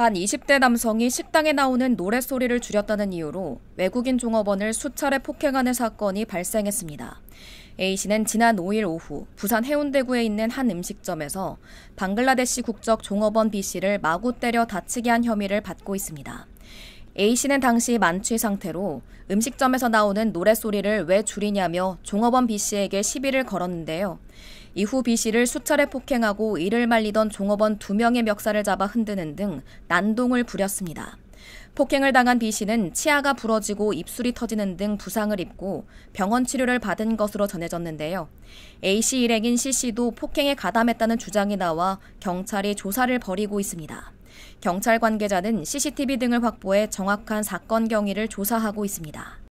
한 20대 남성이 식당에 나오는 노랫소리를 줄였다는 이유로 외국인 종업원을 수차례 폭행하는 사건이 발생했습니다. A씨는 지난 5일 오후 부산 해운대구에 있는 한 음식점에서 방글라데시 국적 종업원 B씨를 마구 때려 다치게 한 혐의를 받고 있습니다. A씨는 당시 만취 상태로 음식점에서 나오는 노래소리를 왜 줄이냐며 종업원 B씨에게 시비를 걸었는데요. 이후 B씨를 수차례 폭행하고 이를 말리던 종업원 2명의 멱살을 잡아 흔드는 등 난동을 부렸습니다. 폭행을 당한 B 씨는 치아가 부러지고 입술이 터지는 등 부상을 입고 병원 치료를 받은 것으로 전해졌는데요. A 씨 일행인 C 씨도 폭행에 가담했다는 주장이 나와 경찰이 조사를 벌이고 있습니다. 경찰 관계자는 CCTV 등을 확보해 정확한 사건 경위를 조사하고 있습니다.